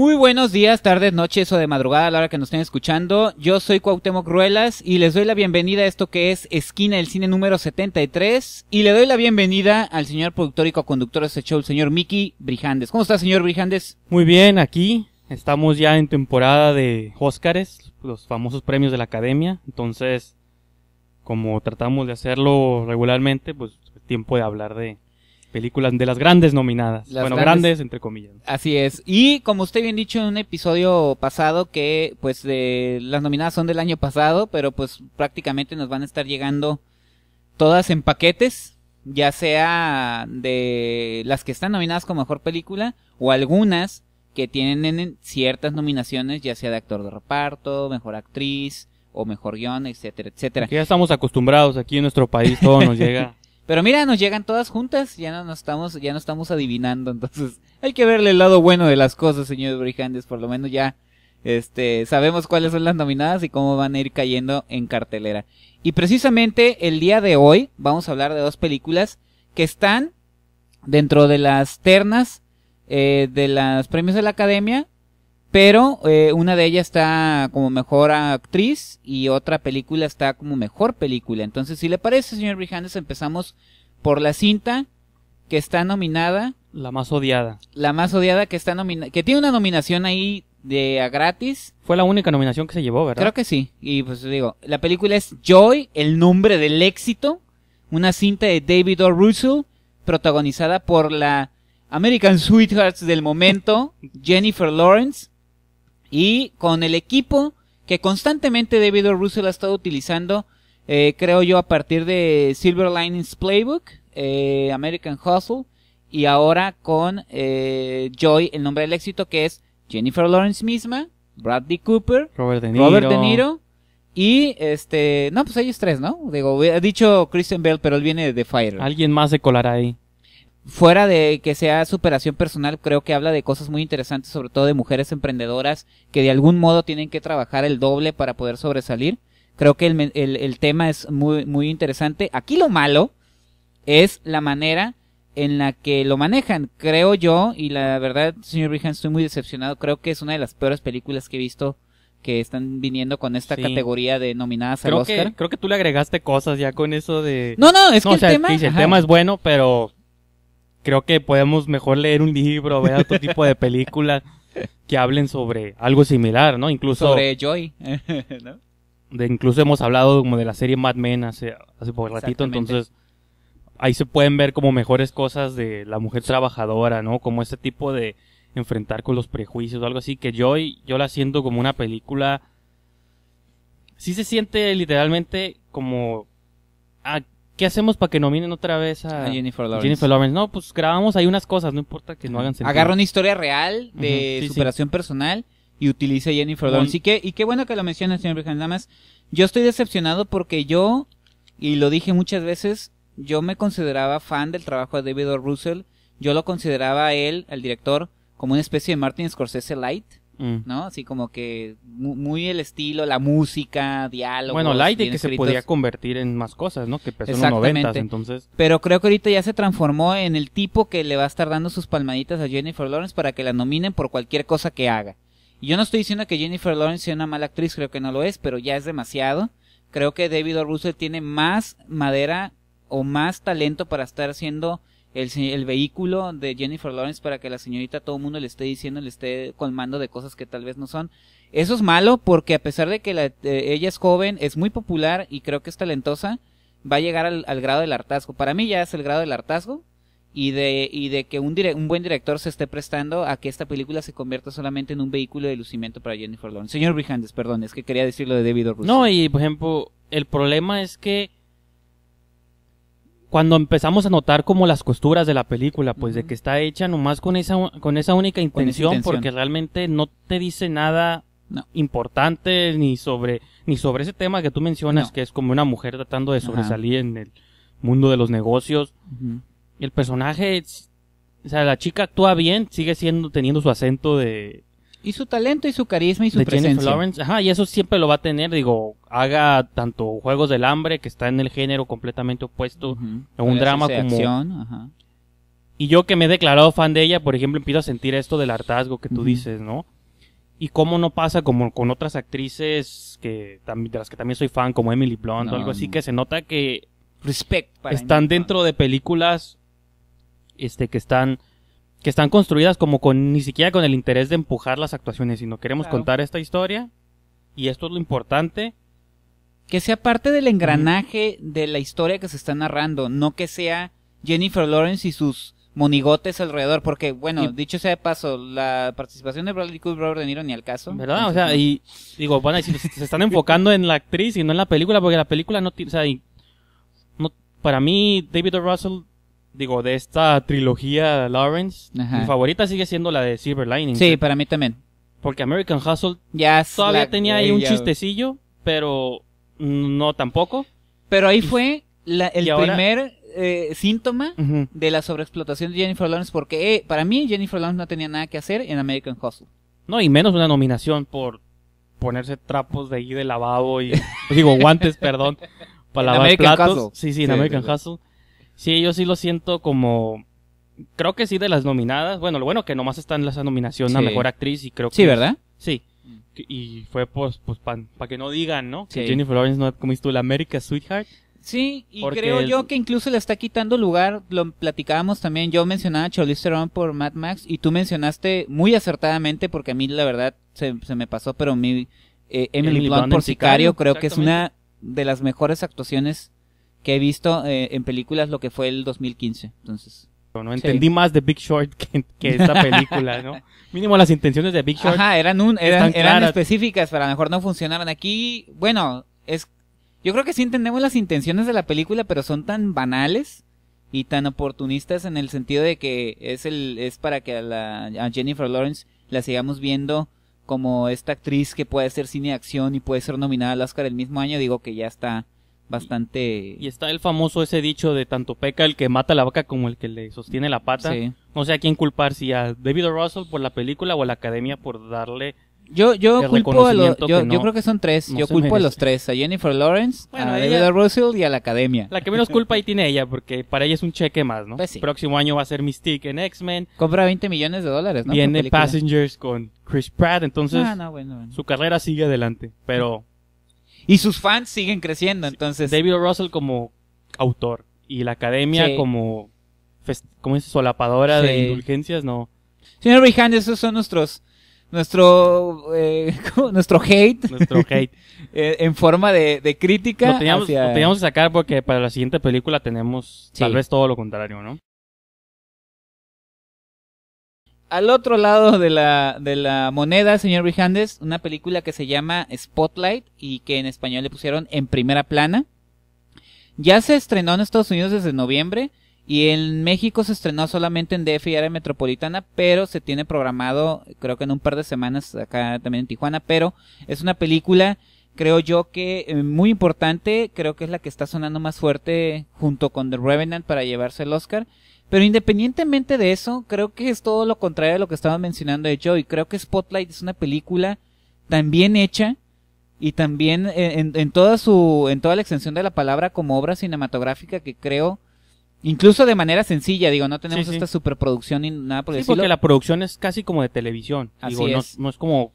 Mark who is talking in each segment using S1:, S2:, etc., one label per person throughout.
S1: Muy buenos días, tardes, noches o de madrugada a la hora que nos estén escuchando. Yo soy Cuauhtémoc Ruelas y les doy la bienvenida a esto que es Esquina del Cine número 73 y le doy la bienvenida al señor productor y co-conductor de este show, el
S2: señor Miki Brijandes. ¿Cómo está, señor Brijandes? Muy bien, aquí estamos ya en temporada de Óscares, los famosos premios de la Academia, entonces como tratamos de hacerlo regularmente, pues tiempo de hablar de películas de las grandes nominadas. bueno, grandes, entre comillas.
S1: Así es. Y como usted bien dicho en un episodio pasado que pues de las nominadas son del año pasado, pero pues prácticamente nos van a estar llegando todas en paquetes, ya sea de las que están nominadas como mejor película o algunas que tienen ciertas nominaciones, ya sea de actor de reparto, mejor actriz o mejor guión, etcétera, etcétera. ya
S2: estamos acostumbrados aquí en nuestro país, todo nos llega
S1: Pero mira, nos llegan todas juntas, ya no nos estamos, ya no estamos adivinando, entonces hay que verle el lado bueno de las cosas, señor Brijandes, por lo menos ya este, sabemos cuáles son las nominadas y cómo van a ir cayendo en cartelera. Y precisamente el día de hoy vamos a hablar de dos películas que están dentro de las ternas eh, de los premios de la academia pero eh, una de ellas está como mejor actriz y otra película está como mejor película. Entonces, si le parece, señor Brijandes, empezamos por la cinta que está nominada. La más odiada. La más odiada que está nominada. Que tiene una nominación ahí de a gratis. Fue la única nominación que se llevó, ¿verdad? Creo que sí. Y pues digo, la película es Joy, el nombre del éxito. Una cinta de David O. Russell, protagonizada por la American Sweethearts del momento, Jennifer Lawrence y con el equipo que constantemente David Russell ha estado utilizando, eh, creo yo, a partir de Silver Linings Playbook, eh, American Hustle, y ahora con eh, Joy, el nombre del éxito, que es Jennifer Lawrence misma, Bradley Cooper,
S2: Robert De Niro,
S1: y este, no, pues ellos tres, ¿no? Digo, ha dicho Christian Bell, pero él viene de Fire. Alguien más se colará ahí fuera de que sea superación personal, creo que habla de cosas muy interesantes, sobre todo de mujeres emprendedoras que de algún modo tienen que trabajar el doble para poder sobresalir. Creo que el, el, tema es muy, muy interesante. Aquí lo malo es la manera en la que lo manejan. Creo yo, y la verdad, señor Brihan, estoy muy decepcionado. Creo que es una de las peores películas que he visto que están viniendo con esta categoría de nominadas al Oscar. creo que tú le agregaste cosas ya
S2: con eso de... No, no, es que el, tema... el tema es bueno, pero creo que podemos mejor leer un libro, ver otro tipo de películas que hablen sobre algo similar, ¿no? Incluso sobre
S1: Joy, ¿no?
S2: De, incluso hemos hablado como de la serie Mad Men hace hace poco ratito, entonces ahí se pueden ver como mejores cosas de la mujer trabajadora, ¿no? Como ese tipo de enfrentar con los prejuicios o algo así que Joy yo la siento como una película sí se siente literalmente como ah, ¿qué hacemos para que nominen otra vez a, Jennifer, Lawrence. No, pues grabamos ahí unas cosas, no importa que no hagan sentido. Agarra una historia real de superación
S1: personal y utilice a Jennifer Lawrence. Y, que, y qué bueno que lo menciona señor Brigham. Nada más, yo estoy decepcionado porque yo, y lo dije muchas veces, yo me consideraba fan del trabajo de David o. Russell. Yo lo consideraba a él, al director, como una especie de Martin Scorsese Light. Mm. ¿no? Así como que muy el estilo, la música, diálogo. Bueno, Light que se podía
S2: convertir en más cosas, ¿no? Que empezó en los noventas, entonces.
S1: Pero creo que ahorita ya se transformó en el tipo que le va a estar dando sus palmaditas a Jennifer Lawrence para que la nominen por cualquier cosa que haga. Y yo no estoy diciendo que Jennifer Lawrence sea una mala actriz, creo que no lo es, pero ya es demasiado. Creo que David O. tiene más madera o más talento para estar haciendo el, vehículo de Jennifer Lawrence para que la señorita todo el mundo le esté diciendo, le esté colmando de cosas que tal vez no son. Eso es malo porque a pesar de que eh, ella es joven, es muy popular y creo que es talentosa, va a llegar al, grado del hartazgo. Para mí ya es el grado del hartazgo y de, y de que un, un buen director se esté prestando a que esta película se convierta solamente en un vehículo de lucimiento para Jennifer Lawrence.
S2: Señor Brijandes, perdón, es que quería decir lo de David No, y por ejemplo, el problema es que cuando empezamos a notar como las costuras de la película, pues de que está hecha nomás con esa, con esa única intención, porque realmente no te dice nada importante ni sobre, ni sobre ese tema que tú mencionas, que es como una mujer tratando de sobresalir en el mundo de los negocios. El personaje, o sea, la chica actúa bien, sigue siendo, teniendo su acento de,
S1: y su talento y su carisma y su presencia.
S2: ajá, y eso siempre lo va a tener, digo, haga tanto Juegos del Hambre, que está en el género completamente opuesto, en un drama como... Y yo que me he declarado fan de ella, por ejemplo, empiezo a sentir esto del hartazgo que tú dices, ¿no? Y cómo no pasa como con otras actrices que de las que también soy fan, como Emily Blunt o algo así, que se nota que... Respect. están dentro de películas este que están que están construidas como con ni siquiera con el interés de empujar las actuaciones, sino queremos contar esta historia y esto es lo importante. Que sea parte del engranaje de
S1: la historia que se está narrando, no que sea Jennifer Lawrence y sus monigotes alrededor, porque bueno, dicho sea de paso, la participación de Bradley Cooper, De Niro ni al caso.
S2: ¿Verdad? O sea, y digo, bueno se están enfocando en la actriz y no en la película, porque la película no tiene, o sea, y, no, para mí David o. Russell digo, de esta trilogía Lawrence, mi favorita sigue siendo la de Silver Lining. Sí, para mí también. Porque American Hustle ya todavía tenía ahí un chistecillo, pero no tampoco. Pero ahí fue
S1: el primer eh, síntoma de la sobreexplotación de Jennifer Lawrence, porque eh, para mí Jennifer Lawrence no tenía nada que hacer en American Hustle.
S2: No, y menos una nominación por ponerse trapos de ahí de lavabo y, pues digo, guantes, perdón, para lavar platos. Sí, sí, en American Hustle. Sí, yo sí lo siento como. Creo que sí, de las nominadas. Bueno, lo bueno que nomás están las nominación a mejor actriz y creo que. Sí, ¿verdad? Sí. Y fue pues, pues para que no digan, ¿no? Que Jennifer Lawrence no ha la América Sweetheart. Sí, y creo yo
S1: que incluso le está quitando lugar, lo platicábamos también, yo mencionaba a Charlize Theron por Mad Max y tú mencionaste muy acertadamente, porque a mí la verdad se, me pasó, pero mi eh, Emily, por Sicario, creo que es una de las mejores actuaciones que he visto eh, en películas lo que fue el 2015. Entonces. No entendí más
S2: de Big Short que, que esta película, ¿no? Mínimo las intenciones de Big Short. Ajá, eran, un, eran, eran específicas,
S1: pero a lo mejor no funcionaron. Aquí, bueno, es yo creo que sí entendemos las intenciones de la película, pero son tan banales y tan oportunistas en el sentido de que es el es para que a, la, a Jennifer Lawrence la sigamos viendo como esta actriz que puede ser cine de acción y puede ser nominada al Oscar el mismo año. Digo que ya está bastante...
S2: Y está el famoso ese dicho de tanto peca el que mata la vaca como el que le sostiene la pata. No sé a quién culpar, si a David Russell por la película o a la academia por darle yo, yo culpo a los. Yo, yo, creo que son tres. yo culpo a los tres: a Jennifer Lawrence, a David
S1: Russell y a la academia.
S2: La que menos culpa ahí tiene ella, porque para ella es un cheque más, ¿no? Pues sí. El próximo año va a ser Mystique en X-Men.
S1: Compra 20 millones de dólares,
S2: ¿no? Viene Passengers con Chris Pratt, entonces. Ah, su carrera sigue adelante. Pero y sus fans siguen creciendo, entonces. David Russell como autor y la academia como, como solapadora de indulgencias, no.
S1: Señor Brihan, esos son nuestros nuestro eh, nuestro hate nuestro hate
S2: eh, en forma de, de crítica lo teníamos, teníamos, que sacar porque para la siguiente película tenemos tal vez todo lo contrario no
S1: al otro lado de la, de la moneda, señor Brijandes, una película que se llama Spotlight y que en español le pusieron en primera plana. Ya se estrenó en Estados Unidos desde noviembre y en México se estrenó solamente en DF y área metropolitana, pero se tiene programado, creo que en un par de semanas acá también en Tijuana, pero es una película, creo yo que eh, muy importante, creo que es la que está sonando más fuerte junto con The Revenant para llevarse el Oscar pero independientemente de eso, creo que es todo lo contrario de lo que estaba mencionando de y Creo que Spotlight es una película tan bien hecha y también eh, en, toda su, en toda la extensión de la palabra como obra cinematográfica que creo Incluso de manera sencilla, digo, no tenemos esta superproducción ni nada
S2: por sí, porque la producción es casi como de televisión. digo, no, es como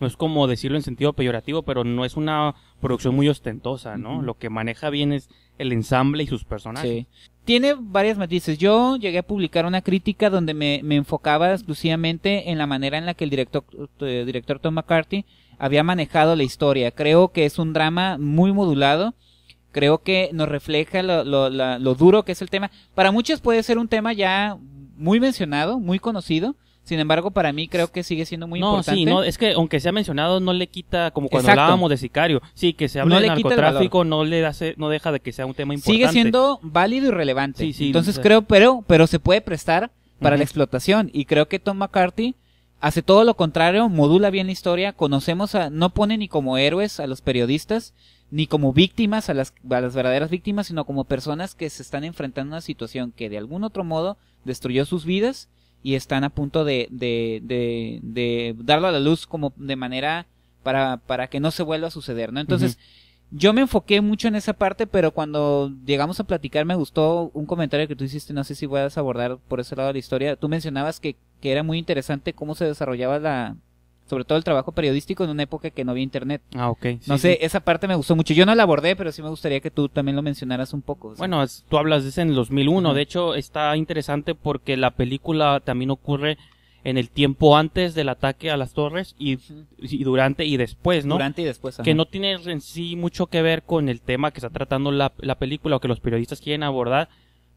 S2: no es como decirlo en sentido peyorativo, pero no es una producción muy ostentosa, ¿no? Lo que maneja bien es el ensamble y sus personajes. Tiene varias matices. Yo llegué a publicar una crítica donde me,
S1: me enfocaba exclusivamente en la manera en la que el director, eh, director Tom McCarthy había manejado la historia. Creo que es un drama muy modulado. Creo que nos refleja lo, lo duro que es el tema. Para muchos puede ser un tema ya muy mencionado, muy
S2: conocido, sin embargo, para mí creo que sigue siendo muy no, importante. Sí, no, es que aunque sea mencionado, no le quita, como cuando hablábamos de sicario, sí, que se habla de narcotráfico, no le no deja de que sea un tema importante. Sigue siendo válido y relevante. Entonces creo,
S1: pero, pero se puede prestar para la explotación. Y creo que Tom McCarthy hace todo lo contrario, modula bien la historia, conocemos a, no pone ni como héroes a los periodistas, ni como víctimas a las, a las verdaderas víctimas, sino como personas que se están enfrentando a una situación que de algún otro modo destruyó sus vidas y están a punto de, de, de, de darlo a la luz como de manera para, para que no se vuelva a suceder, ¿no? Entonces, yo me enfoqué mucho en esa parte, pero cuando llegamos a platicar me gustó un comentario que tú hiciste, no sé si puedas abordar por ese lado de la historia. Tú mencionabas que, que era muy interesante cómo se desarrollaba la, sobre todo el trabajo periodístico en una época que no había internet. Ah, ok. no sé, esa parte me gustó mucho. Yo no la abordé, pero sí me gustaría que tú también lo mencionaras un poco. Bueno,
S2: tú hablas de ese en el 2001. De hecho, está interesante porque la película también ocurre en el tiempo antes del ataque a las torres y, durante y después, ¿no? Durante y después. Que no tiene en sí mucho que ver con el tema que está tratando la, película o que los periodistas quieren abordar,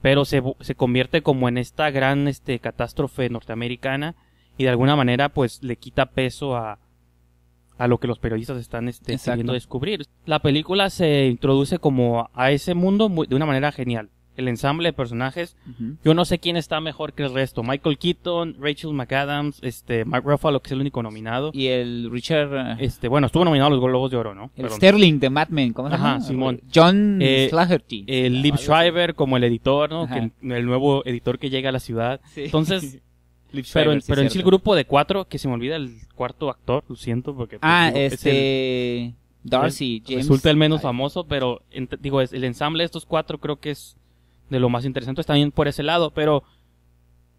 S2: pero se, se convierte como en esta gran este, catástrofe norteamericana y de alguna manera pues le quita peso a, a lo que los periodistas están este, queriendo descubrir. La película se introduce como a ese mundo muy, de una manera genial. El ensamble de personajes, yo no sé quién está mejor que el resto. Michael Keaton, Rachel McAdams, este, Mark Ruffalo, que es el único nominado. Y el Richard... Eh, este, bueno, estuvo nominado a los Globos de Oro, ¿no? El Sterling de Mad ¿cómo se llama? Ajá, Simón. John Slaherty. Eh, Flaherty. El Liv ah, Schreiber como el editor, ¿no? el, nuevo editor que llega a la ciudad. Entonces... pero, en, el grupo de cuatro, que se me olvida el cuarto actor, lo siento porque... Pues, ah, este... Darcy, James. Resulta el menos famoso, pero digo, el ensamble de estos cuatro creo que es de lo más interesante está bien por ese lado, pero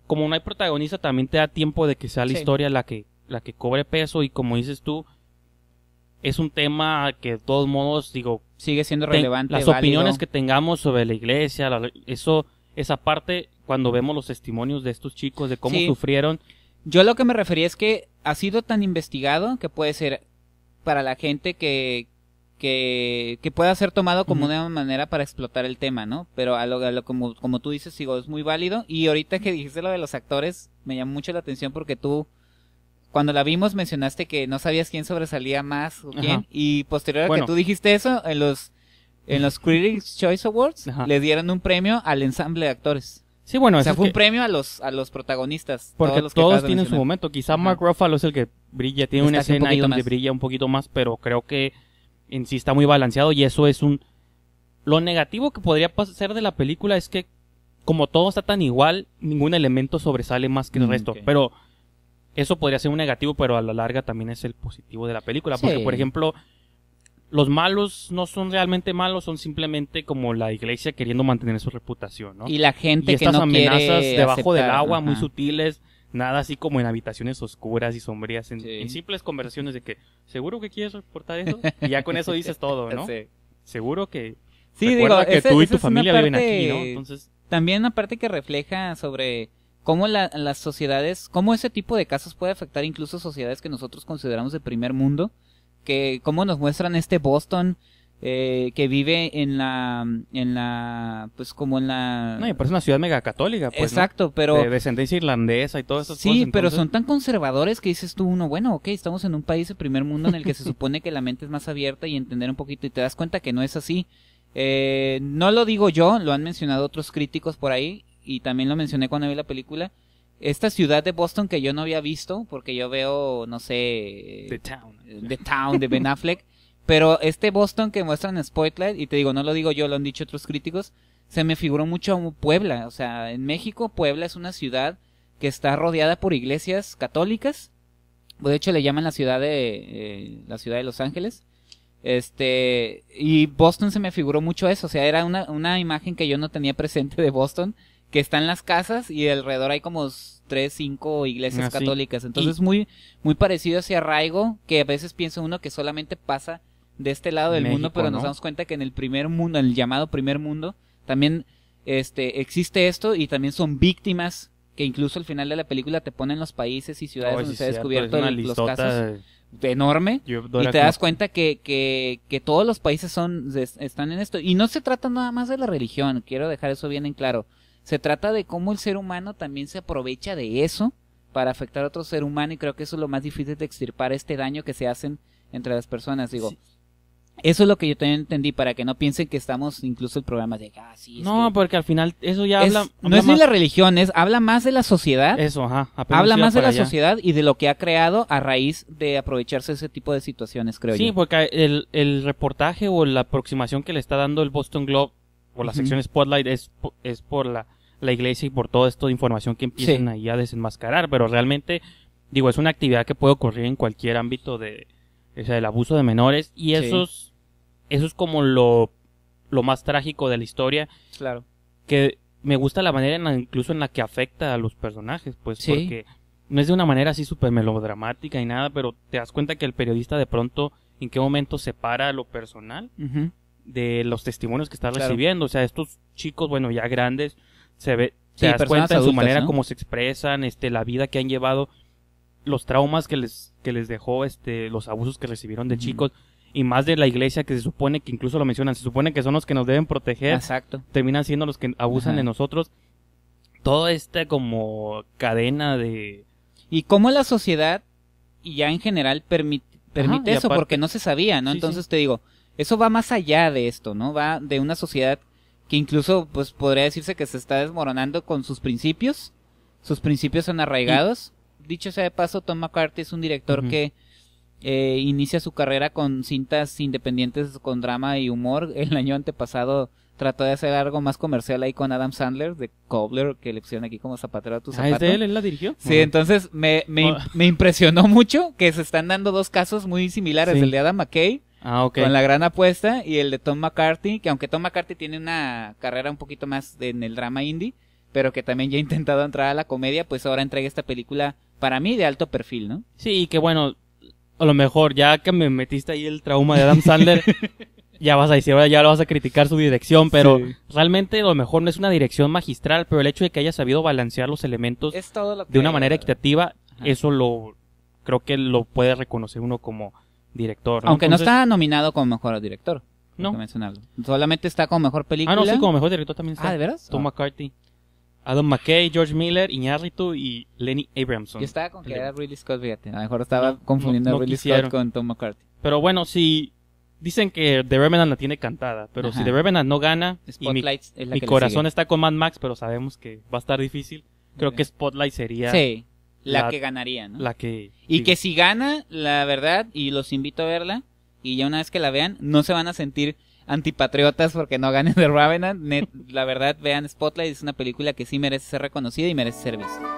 S2: como no hay protagonista también te da tiempo de que sea la historia la que, la que cobre peso y como dices tú, es un tema que de todos modos, digo... Sigue siendo relevante. Las opiniones que tengamos sobre la iglesia, eso, esa parte cuando vemos los testimonios de estos chicos, de cómo sufrieron. Yo lo que me refería es que ha sido tan investigado que puede ser
S1: para la gente que, que, que pueda ser tomado como una manera para explotar el tema, ¿no? Pero a lo, como, como tú dices, sigo es muy válido. Y ahorita que dijiste lo de los actores, me llamó mucho la atención porque tú cuando la vimos mencionaste que no sabías quién sobresalía más o quién. Y posterior a que tú dijiste eso, en los, en los Critics Choice Awards le dieron un premio al ensamble de actores. Sí, bueno, o sea, fue un premio a los a los protagonistas. Porque todos, los tienen su momento. Quizá Mark
S2: Ruffalo es el que brilla, tiene una escena donde brilla un poquito más, pero creo que en sí está muy balanceado y eso es un lo negativo que podría ser de la película es que como todo está tan igual, ningún elemento sobresale más que el mm, resto. Pero eso podría ser un negativo, pero a la larga también es el positivo de la película. Porque, por ejemplo, los malos no son realmente malos, son simplemente como la iglesia queriendo mantener su reputación, ¿no? Y la gente y estas amenazas debajo del agua, muy sutiles, nada así como en habitaciones oscuras y sombrías, en, simples conversaciones de que, ¿seguro que quieres reportar eso? Y ya con eso dices todo, ¿no? Sí. Seguro que... Sí, digo, que tú y tu familia viven aquí, ¿no? Entonces...
S1: También aparte parte que refleja sobre cómo la, las sociedades, cómo ese tipo de casos puede afectar incluso sociedades que nosotros consideramos de primer mundo, que cómo nos muestran este Boston eh, que vive en la en
S2: la pues como en la no y parece una ciudad mega católica pues, exacto pero de descendencia irlandesa y todo eso sí pero son tan
S1: conservadores que dices tú uno bueno ok, estamos en un país de primer mundo en el que se supone que la mente es más abierta y entender un poquito y te das cuenta que no es así eh, no lo digo yo lo han mencionado otros críticos por ahí y también lo mencioné cuando vi la película esta ciudad de Boston que yo no había visto, porque yo veo, no sé... The Town. The Town de Ben Affleck. pero este Boston que muestran en Spotlight, y te digo, no lo digo yo, lo han dicho otros críticos, se me figuró mucho Puebla. O sea, en México Puebla es una ciudad que está rodeada por iglesias católicas. De hecho, le llaman la ciudad de eh, la ciudad de Los Ángeles. Este y Boston se me figuró mucho eso. O sea, era una, una imagen que yo no tenía presente de Boston que está en las casas y alrededor hay como tres, cinco iglesias ah, católicas. Entonces, muy, muy parecido ese arraigo, que a veces piensa uno que solamente pasa de este lado del mundo, pero nos damos cuenta que en el primer mundo, en el llamado primer mundo, también este, existe esto y también son víctimas que incluso al final de la película te ponen los países y ciudades donde se ha descubierto los casos enorme y te das cuenta que, que, que, todos los países son están en esto y no se trata nada más de la religión quiero dejar eso bien en claro se trata de cómo el ser humano también se aprovecha de eso para afectar a otro ser humano y creo que eso es lo más difícil de extirpar este daño que se hacen entre las personas. Digo, Eso es lo que yo también entendí, para que no piensen que estamos incluso el programa de ah,
S2: No, porque al final eso ya habla, No es ni la
S1: religión, es, habla más de la sociedad. Eso, ajá.
S2: Habla más de la sociedad
S1: y de lo que ha creado a raíz de aprovecharse ese tipo de situaciones, creo yo. Sí,
S2: porque el, reportaje o la aproximación que le está dando el Boston Globe o la sección Spotlight es, es por la la iglesia y por todo esto de información que empiezan ahí a desenmascarar, pero realmente, digo, es una actividad que puede ocurrir en cualquier ámbito de, o sea, del abuso de menores y esos, eso es como lo, lo más trágico de la historia. Claro. Que me gusta la manera incluso en la que afecta a los personajes, pues porque no es de una manera así súper melodramática y nada, pero te das cuenta que el periodista de pronto en qué momento separa lo personal de los testimonios que está recibiendo. O sea, estos chicos, bueno, ya grandes, se ve, te das cuenta en su manera como se expresan, este, la vida que han llevado, los traumas que les, que les dejó, este, los abusos que recibieron de chicos, y más de la iglesia que se supone que incluso lo mencionan, se supone que son los que nos deben proteger, terminan siendo los que abusan de nosotros. Toda esta como cadena de... Y cómo la sociedad, ya en general, permite, permite eso, porque no se
S1: sabía, ¿no? Entonces te digo, eso va más allá de esto, ¿no? Va de una sociedad que incluso pues podría decirse que se está desmoronando con sus principios. Sus principios son arraigados. Dicho sea de paso, Tom McCarthy es un director que eh, inicia su carrera con cintas independientes con drama y humor. El año antepasado trató de hacer algo más comercial ahí con Adam Sandler, de Cobbler, que le pusieron aquí como zapatero a tu ah, zapato. de él? ¿Él la dirigió? Sí, entonces me, impresionó mucho que se están dando dos casos muy similares, el de Adam McKay Ah, Con la gran apuesta y el de Tom McCarthy, que aunque Tom McCarthy tiene una carrera un poquito más en el drama indie, pero que también ya ha intentado entrar a la comedia, pues ahora entrega esta
S2: película para mí de alto perfil, ¿no? Sí, y que bueno, a lo mejor ya que me metiste ahí el trauma de Adam Sandler, ya vas a decir, ahora ya lo vas a criticar su dirección, pero realmente a lo mejor no es una dirección magistral, pero el hecho de que haya sabido balancear los elementos de una manera equitativa, eso lo creo que lo puede reconocer uno como director. Aunque no está
S1: nominado como mejor director. No. Mencionarlo. Solamente está como mejor película. Ah, no, sí, como mejor director también está. Ah, ¿de veras? Tom ah.
S2: McCarthy. Adam McKay, George Miller, Iñárritu y Lenny Abramson. Yo estaba
S1: con que era Ridley Scott, fíjate. A lo mejor estaba confundiendo a Ridley Scott
S2: con Tom McCarthy. Pero bueno, si dicen que The Revenant la tiene cantada, pero si The Revenant no gana, Spotlight y mi, es la mi corazón está con Mad Max, pero sabemos que va a estar difícil. Creo que Spotlight sería sí la, que ganaría, ¿no? La que... Y que
S1: si gana, la verdad, y los invito a verla, y ya una vez que la vean, no se van a sentir antipatriotas porque no ganen de Ravenna, la verdad, vean Spotlight, es una película que sí merece ser reconocida y merece ser vista.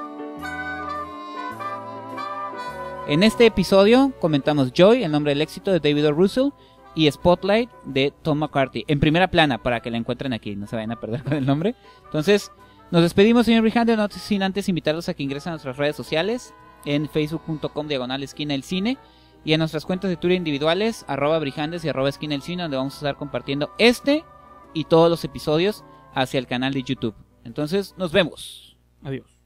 S1: En este episodio comentamos Joy, el nombre del éxito de David o. y Spotlight de Tom McCarthy, en primera plana, para que la encuentren aquí, no se vayan a perder con el nombre. Entonces, nos despedimos, señor Brihandes, no sin antes invitarlos a que ingresen a nuestras redes sociales en facebook.com diagonal esquina el cine y en nuestras cuentas de Twitter individuales, arroba brijandes y arroba esquina el cine, donde vamos a estar compartiendo este y todos los episodios hacia el canal de YouTube. Entonces, nos vemos.
S2: Adiós.